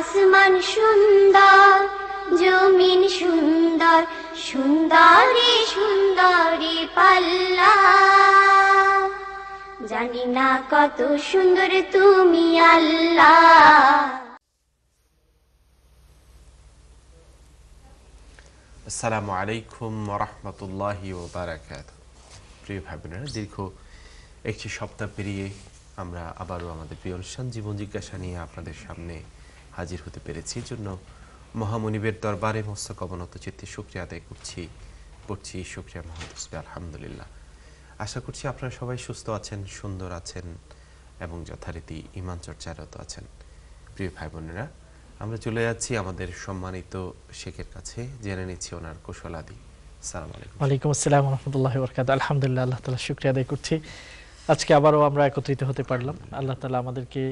আসমান সুন্দর জমিন সুন্দর সুন্দরী সুন্দরী পাল্লা জানি না কত সুন্দর তুমি আল্লাহ আসসালামু আলাইকুম রহমতুল্লাহি ওবরাকাত প্রিয় ভাই বোনেরা দীর্ঘ একটি সপ্তাহ পেরিয়ে আমরা আবারও আমাদের প্রিয় অনুষ্ঠান জীবন জিজ্ঞাসা নিয়ে আপনাদের সামনে হাজির হতে পেরেছি জন্য মহামনিবের দরবারে মস্তক অবনত চিত্তে শুক্রিয়া আদায় করছি করছি শুক্রিয়া মহাদুসবে আলহামদুলিল্লাহ আশা করছি আপনারা সবাই সুস্থ আছেন সুন্দর আছেন এবং যথারীতি ইমান চর্চারত আছেন প্রিয় ভাই বোনেরা আমরা চলে যাচ্ছি আমাদের সম্মানিত শেখের কাছে জেনে নিচ্ছি ওনার কুশলাদি আলাইকুম আসসালাম রহমতুল্লাহ বরকাত আলহামদুলিল্লাহ আল্লাহ তালা শুক্রিয়া আদায় করছি আজকে আবারও আমরা একত্রিত হতে পারলাম আল্লাহ তালা আমাদেরকে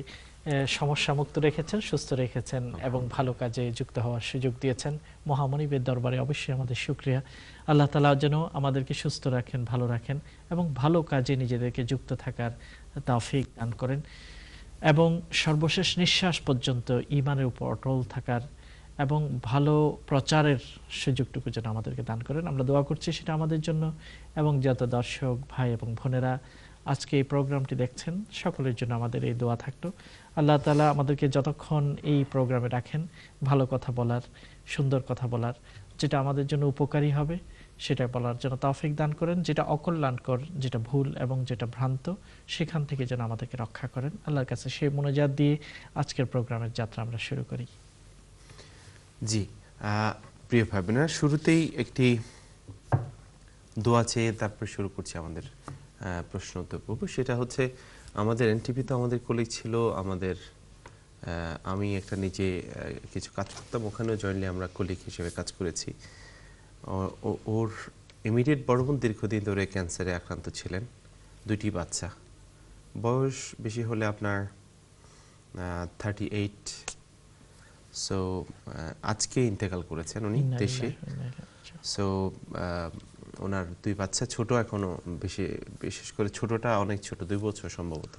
সমস্যা মুক্ত রেখেছেন সুস্থ রেখেছেন এবং ভালো কাজে যুক্ত হওয়ার সুযোগ দিয়েছেন মহামনিবের দরবারে অবশ্যই আমাদের সুক্রিয়া আল্লাহ তালা যেন আমাদেরকে সুস্থ রাখেন ভালো রাখেন এবং ভালো কাজে নিজেদেরকে যুক্ত থাকার তাফিক দান করেন এবং সর্বশেষ নিঃশ্বাস পর্যন্ত ইমানের উপর অটল থাকার এবং ভালো প্রচারের সুযোগটুকু যেন আমাদেরকে দান করেন আমরা দোয়া করছি সেটা আমাদের জন্য এবং যত দর্শক ভাই এবং বোনেরা আজকে এই প্রোগ্রামটি দেখছেন সকলের জন্য আমাদের এই দোয়া থাকতো আল্লাহ তালা আমাদেরকে যতক্ষণ এই প্রোগ্রামে রাখেন ভালো কথা বলার সুন্দর কথা বলার যেটা আমাদের জন্য উপকারী হবে সেটা বলার জন্য তফিক দান করেন যেটা অকল্যাণকর যেটা ভুল এবং যেটা ভ্রান্ত সেখান থেকে যেন আমাদেরকে রক্ষা করেন আল্লাহর কাছে সেই মনোজাত দিয়ে আজকের প্রোগ্রামের যাত্রা আমরা শুরু করি জি প্রিয় ভাই শুরুতেই একটি দোয়া চেয়ে তারপর শুরু করছি আমাদের প্রশ্ন উত্তর সেটা হচ্ছে আমাদের তো আমাদের কলিগ ছিল আমাদের আমি একটা নিজে কিছু কাজ করতাম ওখানেও জয়েনলি আমরা কলিগ হিসেবে কাজ করেছি ওর ইমিডিয়েট বড় বোন দীর্ঘদিন ধরে ক্যান্সারে আক্রান্ত ছিলেন দুইটি বাচ্চা বয়স বেশি হলে আপনার থার্টি এইট সো আজকে ইন্তেকাল করেছেন উনি দেশে সো ওনার দুই বাচ্চা ছোট এখনো বেশি বিশেষ করে ছোটটা অনেক ছোট দুই বছর সম্ভবত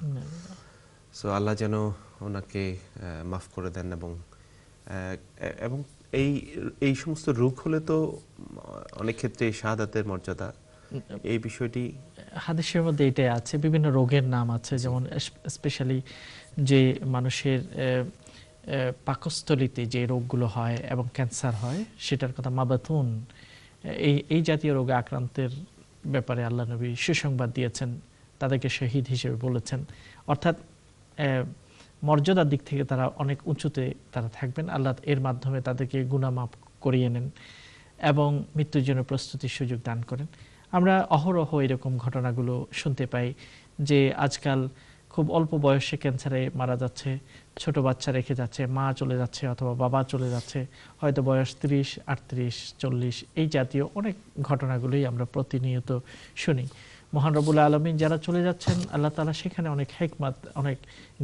সো আল্লাহ যেন ওনাকে মাফ করে দেন এবং এবং এই এই সমস্ত রোগ হলে তো অনেক ক্ষেত্রে শাহাদাতের মর্যাদা এই বিষয়টি হাদিসের মধ্যে এটাই আছে বিভিন্ন রোগের নাম আছে যেমন স্পেশালি যে মানুষের পাকস্থলিতে যে রোগগুলো হয় এবং ক্যান্সার হয় সেটার কথা মাবাতুন এই এই জাতীয় রোগে আক্রান্তের ব্যাপারে আল্লাহ নবী সুসংবাদ দিয়েছেন তাদেরকে শহীদ হিসেবে বলেছেন অর্থাৎ মর্যাদার দিক থেকে তারা অনেক উঁচুতে তারা থাকবেন আল্লাহ এর মাধ্যমে তাদেরকে গুণামাপ করিয়ে নেন এবং মৃত্যুর জন্য প্রস্তুতির সুযোগ দান করেন আমরা অহরহ এরকম ঘটনাগুলো শুনতে পাই যে আজকাল খুব অল্প বয়সে ক্যান্সারে মারা যাচ্ছে ছোট বাচ্চা রেখে যাচ্ছে মা চলে যাচ্ছে অথবা বাবা চলে যাচ্ছে হয়তো বয়স ত্রিশ আটত্রিশ চল্লিশ এই জাতীয় অনেক ঘটনাগুলোই আমরা প্রতিনিয়ত শুনি মহান রবুল্লা আলমিন যারা চলে যাচ্ছেন আল্লাহ তালা সেখানে অনেক হেকমাত অনেক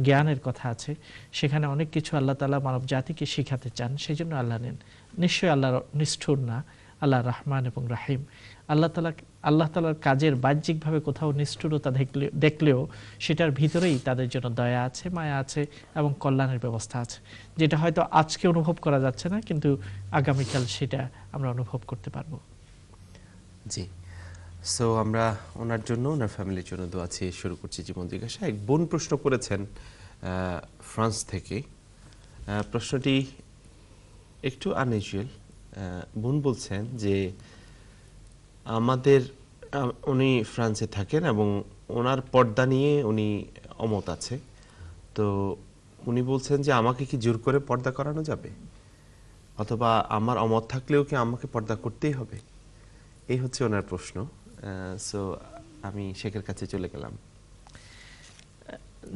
জ্ঞানের কথা আছে সেখানে অনেক কিছু আল্লাহ তালা মানব জাতিকে শিখাতে চান সেই জন্য আল্লাহ নেন নিশ্চয়ই আল্লাহ নিষ্ঠুর না আল্লাহ রহমান এবং রাহিম আল্লাহ তালা আল্লাহ তালার কাজের বাহ্যিকভাবে কোথাও নিষ্ঠুরতা দেখলে দেখলেও সেটার ভিতরেই তাদের জন্য দয়া আছে মায়া আছে এবং কল্যাণের ব্যবস্থা আছে যেটা হয়তো আজকে অনুভব করা যাচ্ছে না কিন্তু আগামীকাল সেটা আমরা অনুভব করতে পারবো জি সো আমরা ওনার জন্য ওনার ফ্যামিলির জন্য দোয়া চেয়ে শুরু করছি জীবন জিজ্ঞাসা এক বোন প্রশ্ন করেছেন ফ্রান্স থেকে প্রশ্নটি একটু আনইউজুয়াল বোন বলছেন যে আমাদের উনি ফ্রান্সে থাকেন এবং ওনার পর্দা নিয়ে উনি অমত আছে তো উনি বলছেন যে আমাকে কি জোর করে পর্দা করানো যাবে অথবা আমার অমত থাকলেও কি আমাকে পর্দা করতেই হবে এই হচ্ছে ওনার প্রশ্ন সো আমি শেখের কাছে চলে গেলাম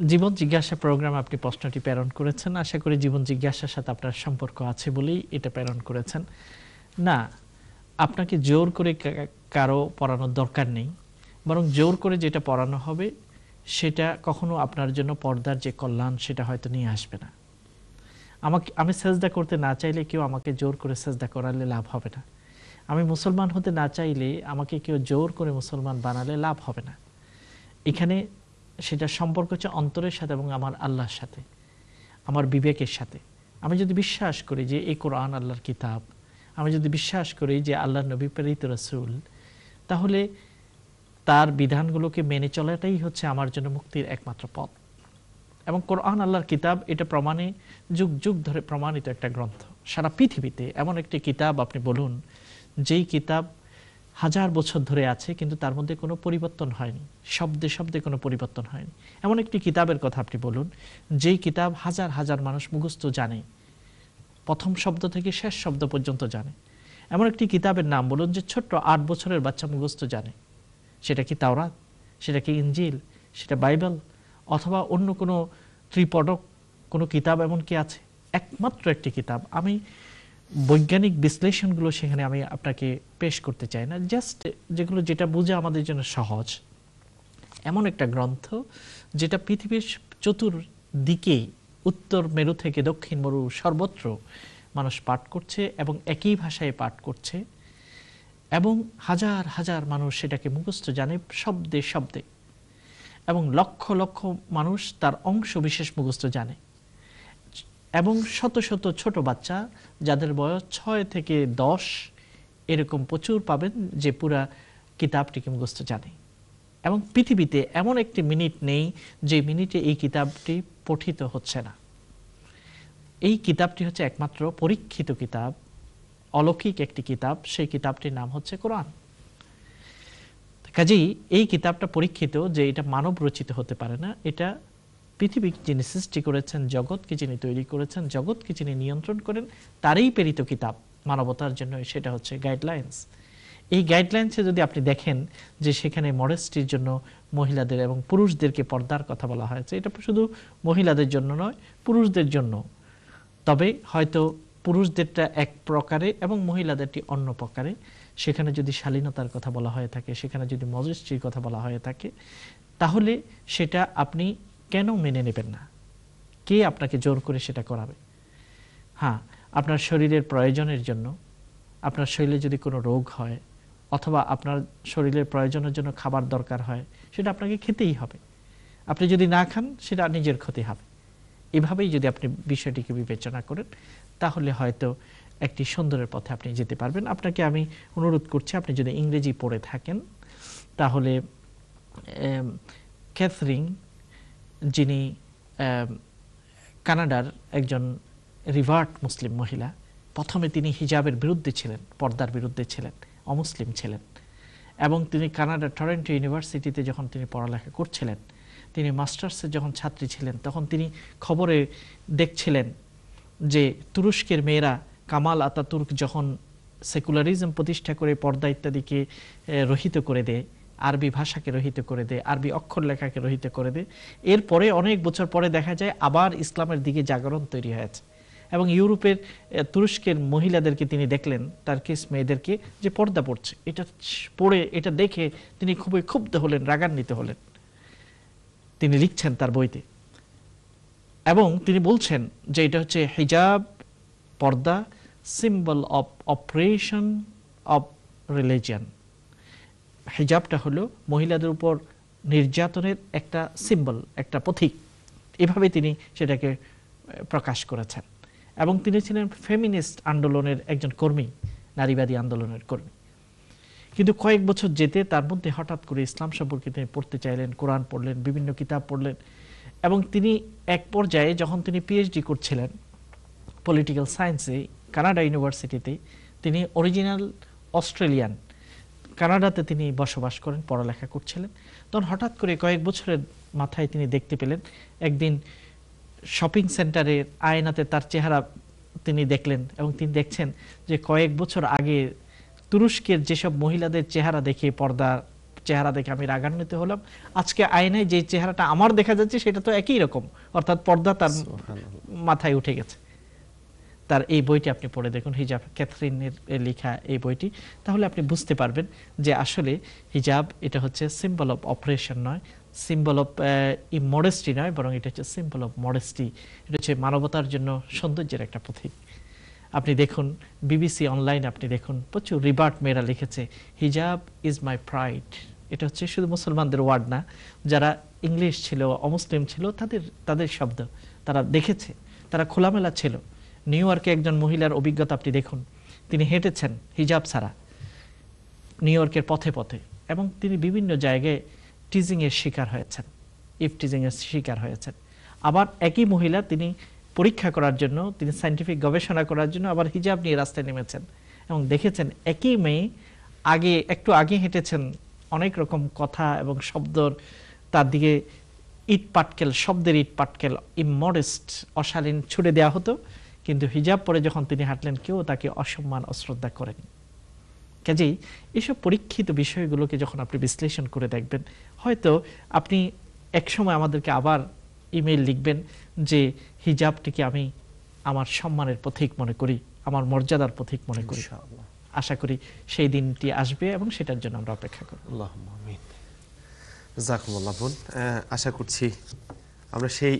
জীবন জিজ্ঞাসা প্রোগ্রাম আপনি প্রশ্নটি প্রেরণ করেছেন আশা করি জীবন জিজ্ঞাসার সাথে আপনার সম্পর্ক আছে বলেই এটা প্রেরণ করেছেন না আপনাকে জোর করে কারো পড়ানোর দরকার নেই বরং জোর করে যেটা পড়ানো হবে সেটা কখনো আপনার জন্য পর্দার যে কল্যাণ সেটা হয়তো নিয়ে আসবে না আমাকে আমি সেজদা করতে না চাইলে কেউ আমাকে জোর করে সেজদা করালে লাভ হবে না আমি মুসলমান হতে না চাইলে আমাকে কেউ জোর করে মুসলমান বানালে লাভ হবে না এখানে সেটা সম্পর্ক হচ্ছে অন্তরের সাথে এবং আমার আল্লাহর সাথে আমার বিবেকের সাথে আমি যদি বিশ্বাস করি যে এই কোরআন আল্লাহর কিতাব আমি যদি বিশ্বাস করি যে আল্লাহ নবী প্রেরিত রসুল তাহলে তার বিধানগুলোকে মেনে চলাটাই হচ্ছে আমার জন্য মুক্তির একমাত্র পথ এবং কোরআন আল্লাহর কিতাব এটা প্রমাণে যুগ যুগ ধরে প্রমাণিত একটা গ্রন্থ সারা পৃথিবীতে এমন একটি কিতাব আপনি বলুন যেই কিতাব হাজার বছর ধরে আছে কিন্তু তার মধ্যে কোনো পরিবর্তন হয়নি শব্দে শব্দে কোনো পরিবর্তন হয়নি এমন একটি কিতাবের কথা আপনি বলুন যেই কিতাব হাজার হাজার মানুষ মুখস্থ জানে প্রথম শব্দ থেকে শেষ শব্দ পর্যন্ত জানে এমন একটি কিতাবের নাম বলুন যে ছোট্ট আট বছরের বাচ্চা মুখস্থ জানে সেটা কি তাওরাত সেটা কি ইঞ্জিল সেটা বাইবেল অথবা অন্য কোনো ত্রিপটক কোনো কিতাব এমন কি আছে একমাত্র একটি কিতাব আমি বৈজ্ঞানিক বিশ্লেষণগুলো সেখানে আমি আপনাকে পেশ করতে চাই না জাস্ট যেগুলো যেটা বুঝে আমাদের জন্য সহজ এমন একটা গ্রন্থ যেটা পৃথিবীর চতুর দিকেই উত্তর মেরু থেকে দক্ষিণ মেরু সর্বত্র মানুষ পাঠ করছে এবং একই ভাষায় পাঠ করছে এবং হাজার হাজার মানুষ সেটাকে মুখস্থ জানে শব্দে শব্দে এবং লক্ষ লক্ষ মানুষ তার অংশ বিশেষ মুখস্থ জানে এবং শত শত ছোট বাচ্চা যাদের বয়স ছয় থেকে দশ এরকম প্রচুর পাবেন যে পুরা কিতাবটিকে মুখস্থ জানে এবং পৃথিবীতে এমন একটি মিনিট নেই যে মিনিটে এই কিতাবটি পঠিত হচ্ছে না এই কিতাবটি হচ্ছে একমাত্র পরীক্ষিত কিতাব অলৌকিক একটি কিতাব সেই কিতাবটির নাম হচ্ছে কোরআন কাজেই এই কিতাবটা পরীক্ষিত যে এটা মানব রচিত হতে পারে না এটা পৃথিবী যিনি সৃষ্টি করেছেন জগৎকে যিনি তৈরি করেছেন জগৎকে যিনি নিয়ন্ত্রণ করেন তারই প্রেরিত কিতাব মানবতার জন্য সেটা হচ্ছে গাইডলাইন্স এই গাইডলাইন্সে যদি আপনি দেখেন যে সেখানে মডেস্টির জন্য মহিলাদের এবং পুরুষদেরকে পর্দার কথা বলা হয়েছে এটা শুধু মহিলাদের জন্য নয় পুরুষদের জন্য তবে হয়তো পুরুষদেরটা এক প্রকারে এবং মহিলাদেরটি অন্য প্রকারে সেখানে যদি শালীনতার কথা বলা হয়ে থাকে সেখানে যদি মজেস্ট্রির কথা বলা হয়ে থাকে তাহলে সেটা আপনি কেন মেনে নেবেন না কে আপনাকে জোর করে সেটা করাবে হ্যাঁ আপনার শরীরের প্রয়োজনের জন্য আপনার শরীরে যদি কোনো রোগ হয় অথবা আপনার শরীরের প্রয়োজনের জন্য খাবার দরকার হয় সেটা আপনাকে খেতেই হবে আপনি যদি না খান সেটা নিজের ক্ষতি হবে এভাবেই যদি আপনি বিষয়টিকে বিবেচনা করেন তাহলে হয়তো একটি সুন্দরের পথে আপনি যেতে পারবেন আপনাকে আমি অনুরোধ করছি আপনি যদি ইংরেজি পড়ে থাকেন তাহলে ক্যাথরিং যিনি কানাডার একজন রিভার্ট মুসলিম মহিলা প্রথমে তিনি হিজাবের বিরুদ্ধে ছিলেন পর্দার বিরুদ্ধে ছিলেন অমুসলিম ছিলেন এবং তিনি কানাডা টরেন্টো ইউনিভার্সিটিতে যখন তিনি পড়ালেখা করছিলেন তিনি মাস্টার্সের যখন ছাত্রী ছিলেন তখন তিনি খবরে দেখছিলেন যে তুরস্কের মেয়েরা কামাল আতাতুর্ক যখন সেকুলারিজম প্রতিষ্ঠা করে পর্দা ইত্যাদিকে রহিত করে দেয় আরবি ভাষাকে রহিত করে দেয় আরবি অক্ষর লেখাকে রহিত করে দেয় এরপরে অনেক বছর পরে দেখা যায় আবার ইসলামের দিকে জাগরণ তৈরি হয়েছে এবং ইউরোপের তুরস্কের মহিলাদেরকে তিনি দেখলেন তার কেস মেয়েদেরকে যে পর্দা পড়ছে এটা পড়ে এটা দেখে তিনি খুবই ক্ষুব্ধ হলেন রাগান্বিত হলেন তিনি লিখছেন তার বইতে এবং তিনি বলছেন যে এটা হচ্ছে হিজাব পর্দা symbol of oppression of religion হিজাবটা হলো মহিলাদের উপর নির্যাতনের একটা সিম্বল একটা পথিক এভাবে তিনি সেটাকে প্রকাশ করেছেন এবং তিনি ছিলেন ফেমিনিস্ট আন্দোলনের একজন কর্মী নারীবাদী আন্দোলনের কর্মী কিন্তু কয়েক বছর যেতে তার মধ্যে হঠাৎ করে ইসলাম সম্পর্কে তিনি পড়তে চাইলেন কোরআন পড়লেন বিভিন্ন কিতাব পড়লেন এবং তিনি এক পর্যায়ে যখন তিনি পিএইচডি করছিলেন পলিটিক্যাল সায়েন্সে কানাডা ইউনিভার্সিটিতে তিনি অরিজিনাল অস্ট্রেলিয়ান কানাডাতে তিনি বসবাস করেন পড়ালেখা করছিলেন তখন হঠাৎ করে কয়েক বছরের মাথায় তিনি দেখতে পেলেন একদিন শপিং সেন্টারের আয়নাতে তার চেহারা তিনি দেখলেন এবং তিনি দেখছেন যে কয়েক বছর আগে তুরস্কের যেসব মহিলাদের চেহারা দেখে পর্দা চেহারা দেখে আমি রাগান্বিত হলাম আজকে আয়নায় যে চেহারাটা আমার দেখা যাচ্ছে সেটা তো একই রকম অর্থাৎ পর্দা তার মাথায় উঠে গেছে তার এই বইটি আপনি পড়ে দেখুন হিজাব ক্যাথরিনের লেখা এই বইটি তাহলে আপনি বুঝতে পারবেন যে আসলে হিজাব এটা হচ্ছে সিম্বল অফ অপারেশন নয় সিম্বল অফ ইমডেস্টি নয় বরং এটা হচ্ছে সিম্বল অফ মডেস্টি এটা হচ্ছে মানবতার জন্য সৌন্দর্যের একটা প্রতীক আপনি দেখুন বিবিসি অনলাইন আপনি দেখুন প্রচুর রিবার্ট মেয়েরা লিখেছে হিজাব ইজ মাই প্রাইড এটা হচ্ছে শুধু মুসলমানদের ওয়ার্ড না যারা ইংলিশ ছিল অমুসলিম ছিল তাদের তাদের শব্দ তারা দেখেছে তারা খোলামেলা ছিল নিউ ইয়র্কে একজন মহিলার অভিজ্ঞতা আপনি দেখুন তিনি হেঁটেছেন হিজাব ছাড়া নিউ ইয়র্কের পথে পথে এবং তিনি বিভিন্ন জায়গায় টিজিং এর শিকার হয়েছেন ইফ টিজিং এর শিকার হয়েছেন আবার একই মহিলা তিনি পরীক্ষা করার জন্য তিনি সাইন্টিফিক গবেষণা করার জন্য আবার হিজাব নিয়ে রাস্তায় নেমেছেন এবং দেখেছেন একই মেয়ে আগে একটু আগে হেঁটেছেন অনেক রকম কথা এবং শব্দর তার দিকে ইট পাটকেল শব্দের ইট পাটকেল ইমডেস্ট অশালীন ছুড়ে দেওয়া হতো কিন্তু হিজাব পরে যখন তিনি হাঁটলেন কেউ তাকে অসম্মান অশ্রদ্ধা করেন কাজেই এসব পরীক্ষিত বিষয়গুলোকে যখন আপনি বিশ্লেষণ করে দেখবেন হয়তো আপনি একসময় আমাদেরকে আবার ইমেল লিখবেন যে হিজাবটিকে আমি আমার সম্মানের প্রতীক মনে করি আমার মর্যাদার প্রতীক মনে করি আশা করি সেই দিনটি আসবে এবং সেটার জন্য আমরা অপেক্ষা করব আশা করছি আমরা সেই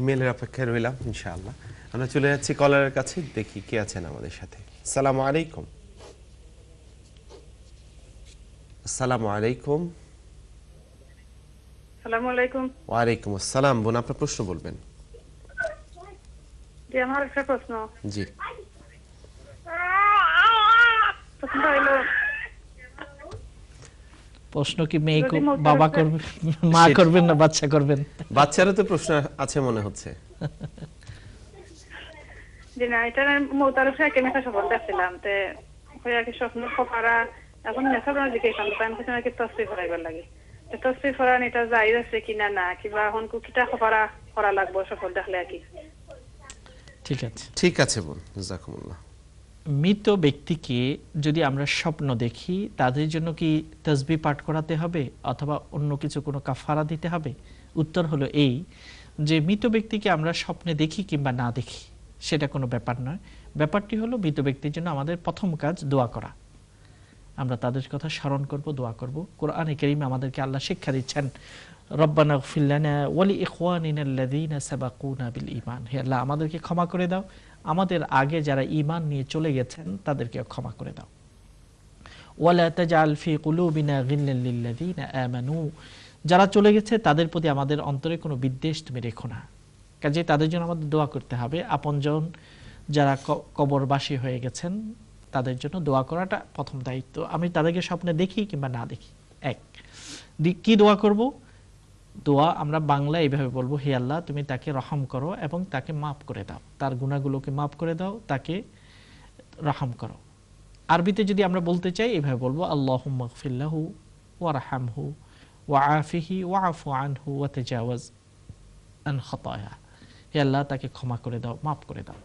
ইমেলের অপেক্ষায় রইলাম ইনশাআল্লাহ আমরা চলে যাচ্ছি কলারের কাছে দেখি কে আছেন আমাদের সাথে সালাম আলাইকুম সালাম আলাইকুম আসসালামু আলাইকুম বোন আপনার প্রশ্ন বলবেন জি প্রশ্ন কি মেয়ে বাবা করবে মা করবেন না বাচ্চা করবেন বাচ্চারও তো প্রশ্ন আছে মনে হচ্ছে যে একটা এখন নেশা কিছু নাকি লাগে আছে কিনা না কিবা কুকিটা করা লাগবে সফল দেখলে আর কি ঠিক আছে ঠিক আছে বোন মৃত ব্যক্তিকে যদি আমরা স্বপ্ন দেখি তাদের জন্য কি তসবি পাঠ করাতে হবে অথবা অন্য কিছু কোনো কাফারা দিতে হবে উত্তর হলো এই যে মৃত ব্যক্তিকে আমরা স্বপ্নে দেখি কিংবা না দেখি সেটা কোনো ব্যাপার নয় ব্যাপারটি হলো মৃত ব্যক্তির জন্য আমাদের প্রথম কাজ দোয়া করা আমরা তাদের কথা স্মরণ করব দোয়া করব কোরআনে করিমে আমাদেরকে আল্লাহ শিক্ষা দিচ্ছেন আমাদেরকে ক্ষমা করে দাও আমাদের আগে যারা ইমান নিয়ে চলে গেছেন তাদেরকে ক্ষমা করে দাও যারা চলে গেছে তাদের প্রতি আমাদের অন্তরে কোনো বিদ্বেষ তুমি রেখো না কাজে তাদের জন্য আমাদের দোয়া করতে হবে আপনজন যারা কবরবাসী হয়ে গেছেন তাদের জন্য দোয়া করাটা প্রথম দায়িত্ব আমি তাদেরকে স্বপ্নে দেখি কিংবা না দেখি এক কি দোয়া করব দোয়া আমরা বাংলা এইভাবে বলবো হে আল্লাহ তুমি তাকে রহম করো এবং তাকে মাফ করে দাও তার গুণাগুলোকে মাফ করে দাও তাকে রহম করো আরবিতে যদি আমরা বলতে চাই এভাবে বলবো আল্লাহ মকফিল্লাহু হু ওয়া আফিহি ওয়া আফু আনহু ওয়া তেজাওয়াজ আন হে আল্লাহ তাকে ক্ষমা করে দাও মাফ করে দাও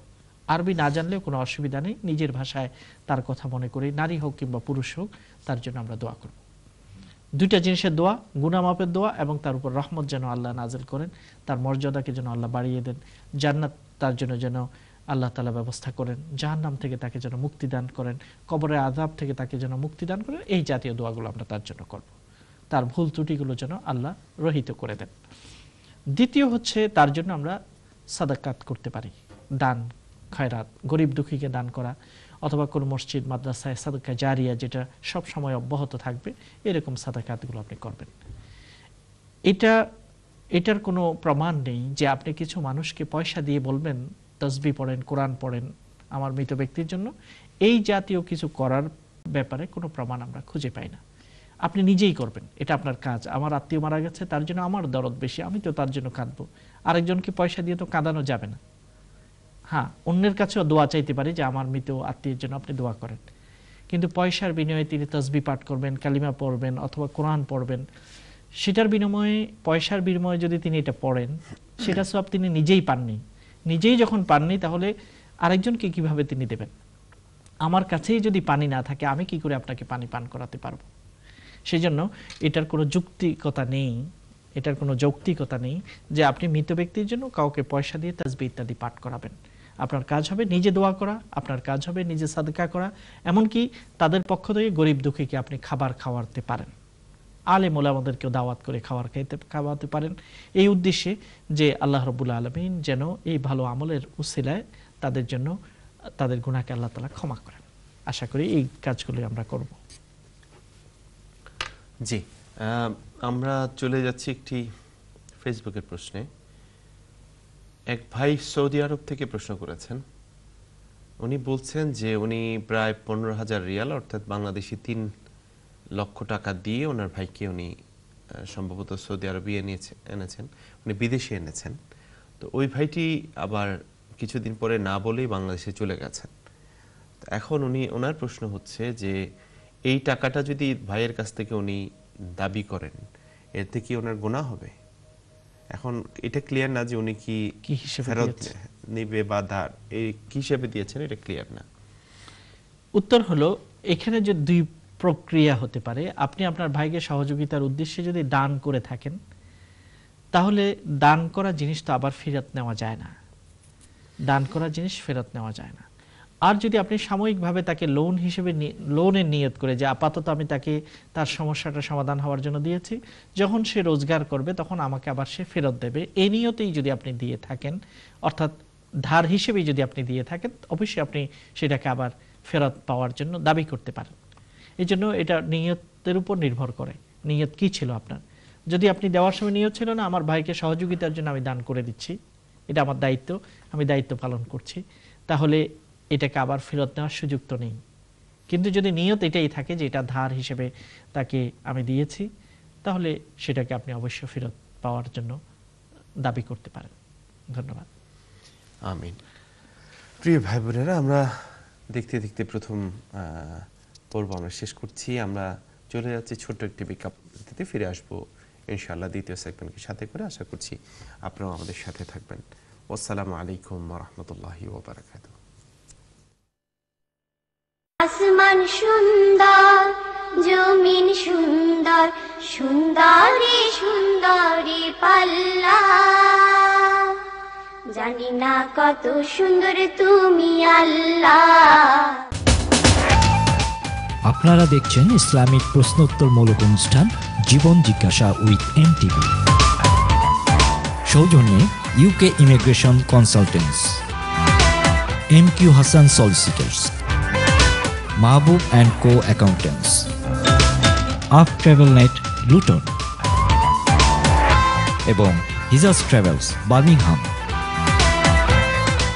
আরবি না জানলেও কোনো অসুবিধা নেই নিজের ভাষায় তার কথা মনে করে নারী হোক কিংবা পুরুষ হোক তার জন্য আমরা দোয়া করব দুইটা জিনিসের দোয়া গুণামাপের দোয়া এবং তার উপর রহমত যেন আল্লাহ নাজেল করেন তার মর্যাদাকে যেন আল্লাহ বাড়িয়ে দেন জান্নাত তার জন্য যেন আল্লাহ তালা ব্যবস্থা করেন নাম থেকে তাকে যেন মুক্তি দান করেন কবরের আজাব থেকে তাকে যেন মুক্তি দান করেন এই জাতীয় দোয়াগুলো আমরা তার জন্য করব তার ভুল ত্রুটিগুলো যেন আল্লাহ রহিত করে দেন দ্বিতীয় হচ্ছে তার জন্য আমরা সাদাকাত করতে পারি দান খায়রাত গরিব দুঃখীকে দান করা অথবা কোনো মসজিদ মাদ্রাসায় সাদাকা জারিয়া যেটা সব সময় অব্যাহত থাকবে এরকম সাদাকাতগুলো আপনি করবেন এটা এটার কোনো প্রমাণ নেই যে আপনি কিছু মানুষকে পয়সা দিয়ে বলবেন তসবি পড়েন কোরআন পড়েন আমার মৃত ব্যক্তির জন্য এই জাতীয় কিছু করার ব্যাপারে কোনো প্রমাণ আমরা খুঁজে পাই না আপনি নিজেই করবেন এটা আপনার কাজ আমার আত্মীয় মারা গেছে তার জন্য আমার দরদ বেশি আমি তো তার জন্য কাঁদবো আরেকজনকে পয়সা দিয়ে তো কাঁদানো যাবে না হ্যাঁ অন্যের কাছেও দোয়া চাইতে পারি যে আমার মৃত আত্মীয়ের জন্য আপনি দোয়া করেন কিন্তু পয়সার বিনিময়ে তিনি তসবি পাঠ করবেন কালিমা পড়বেন অথবা কোরআন পড়বেন সেটার বিনিময়ে পয়সার বিনিময়ে যদি তিনি এটা পড়েন সেটা সব তিনি নিজেই পাননি নিজেই যখন পাননি তাহলে আরেকজনকে কিভাবে তিনি দেবেন আমার কাছেই যদি পানি না থাকে আমি কি করে আপনাকে পানি পান করাতে পারব সেই জন্য এটার কোনো যুক্তিকতা নেই এটার কোনো যৌক্তিকতা নেই যে আপনি মৃত ব্যক্তির জন্য কাউকে পয়সা দিয়ে তাজবি ইত্যাদি পাঠ করাবেন আপনার কাজ হবে নিজে দোয়া করা আপনার কাজ হবে নিজে সাদকা করা এমনকি তাদের পক্ষ থেকে গরিব দুঃখীকে আপনি খাবার খাওয়াতে পারেন আলে মোলামাদেরকেও দাওয়াত করে খাওয়ার খাইতে খাওয়াতে পারেন এই উদ্দেশ্যে যে আল্লাহ রবুল্লা আলমিন যেন এই ভালো আমলের উসিলায় তাদের জন্য তাদের গুণাকে আল্লাহ তালা ক্ষমা করেন আশা করি এই কাজগুলি আমরা করব জি আমরা চলে যাচ্ছি একটি ফেসবুকের প্রশ্নে এক ভাই সৌদি আরব থেকে প্রশ্ন করেছেন উনি বলছেন যে উনি প্রায় পনেরো হাজার রিয়াল অর্থাৎ বাংলাদেশি তিন লক্ষ টাকা দিয়ে ওনার ভাইকে উনি সম্ভবত সৌদি আরবে এনেছে এনেছেন উনি বিদেশে এনেছেন তো ওই ভাইটি আবার কিছুদিন পরে না বলেই বাংলাদেশে চলে গেছেন এখন উনি ওনার প্রশ্ন হচ্ছে যে এই টাকাটা যদি ভাইয়ের কাছ থেকে উনি দাবি করেন এতে কি ওনার গোনা হবে এখন এটা ক্লিয়ার না যে উনি কি কি হিসেবে ফেরত নেবে বা ধার এই কি হিসেবে দিয়েছেন এটা ক্লিয়ার না উত্তর হলো এখানে যে দুই প্রক্রিয়া হতে পারে আপনি আপনার ভাইকে সহযোগিতার উদ্দেশ্যে যদি দান করে থাকেন তাহলে দান করা জিনিস তো আবার ফেরত নেওয়া যায় না দান করা জিনিস ফেরত নেওয়া যায় না আর যদি আপনি সাময়িকভাবে তাকে লোন হিসেবে লোনের নিয়ত করে যে আপাতত আমি তাকে তার সমস্যাটা সমাধান হওয়ার জন্য দিয়েছি যখন সে রোজগার করবে তখন আমাকে আবার সে ফেরত দেবে এ নিয়তেই যদি আপনি দিয়ে থাকেন অর্থাৎ ধার হিসেবে যদি আপনি দিয়ে থাকেন অবশ্যই আপনি সেটাকে আবার ফেরত পাওয়ার জন্য দাবি করতে পারেন এই জন্য এটা নিয়তের উপর নির্ভর করে নিয়ত কি ছিল আপনার যদি আপনি দেওয়ার সময় নিয়ত ছিল না আমার ভাইকে সহযোগিতার জন্য আমি দান করে দিচ্ছি এটা আমার দায়িত্ব আমি দায়িত্ব পালন করছি তাহলে এটাকে আবার ফেরত নেওয়ার সুযোগ তো নেই কিন্তু যদি নিয়ত এটাই থাকে যে এটা ধার হিসেবে তাকে আমি দিয়েছি তাহলে সেটাকে আপনি অবশ্য ফেরত পাওয়ার জন্য দাবি করতে পারেন ধন্যবাদ আমিন প্রিয় ভাই বোনেরা আমরা দেখতে দেখতে প্রথম পর্ব আমরা শেষ করছি আমরা চলে যাচ্ছি ছোট্ট একটি বিজ্ঞাপনতে ফিরে আসবো ইনশাআল্লাহ দ্বিতীয় সেগমেন্টকে সাথে করে আশা করছি আপনারাও আমাদের সাথে থাকবেন আসসালামু আলাইকুম রহমতুল্লাহি ওবরাকাতু আসমান সুন্দর জমিন সুন্দর সুন্দরী সুন্দরী পাল্লা জানি না কত সুন্দর তুমি আল্লাহ আপনারা দেখছেন ইসলামিক প্রশ্নোত্তর মূলক অনুষ্ঠান জীবন জিজ্ঞাসা উইথ এম টিভি সৌজন্যে UK immigration consultants M Q Hasan solicitors Mahbub and co accountants আফ ট্রাভেল নাইট লুটন এবং হিজাস ট্রাভেলস বার্মিংহাম